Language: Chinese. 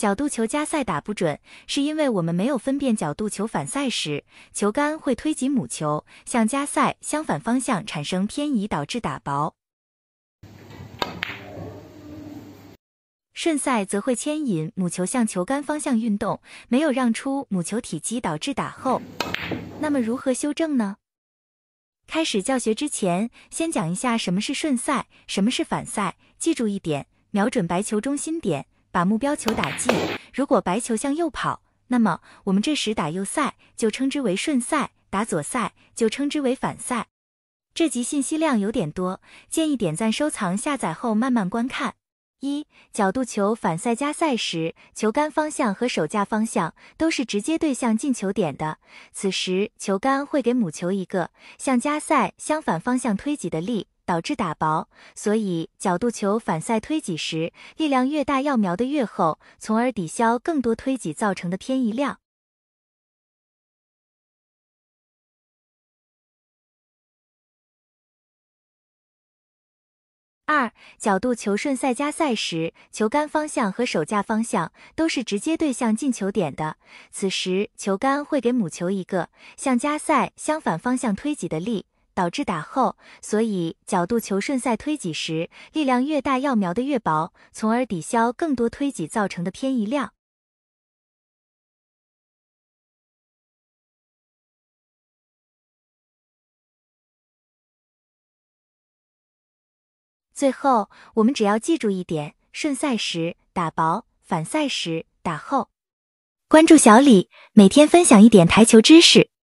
角度球加塞打不准，是因为我们没有分辨角度球反塞时，球杆会推挤母球向加塞相反方向产生偏移，导致打薄；顺塞则会牵引母球向球杆方向运动，没有让出母球体积，导致打后。那么如何修正呢？开始教学之前，先讲一下什么是顺塞，什么是反塞。记住一点：瞄准白球中心点。把目标球打进。如果白球向右跑，那么我们这时打右赛就称之为顺赛，打左赛就称之为反赛。这集信息量有点多，建议点赞、收藏、下载后慢慢观看。一角度球反赛加赛时，球杆方向和手架方向都是直接对向进球点的。此时球杆会给母球一个向加塞相反方向推挤的力。导致打薄，所以角度球反赛推挤时，力量越大要瞄的越厚，从而抵消更多推挤造成的偏移量。二角度球顺赛加赛时，球杆方向和手架方向都是直接对向进球点的，此时球杆会给母球一个向加赛相反方向推挤的力。导致打厚，所以角度球顺赛推挤时，力量越大要瞄的越薄，从而抵消更多推挤造成的偏移量。最后，我们只要记住一点：顺赛时打薄，反赛时打厚。关注小李，每天分享一点台球知识。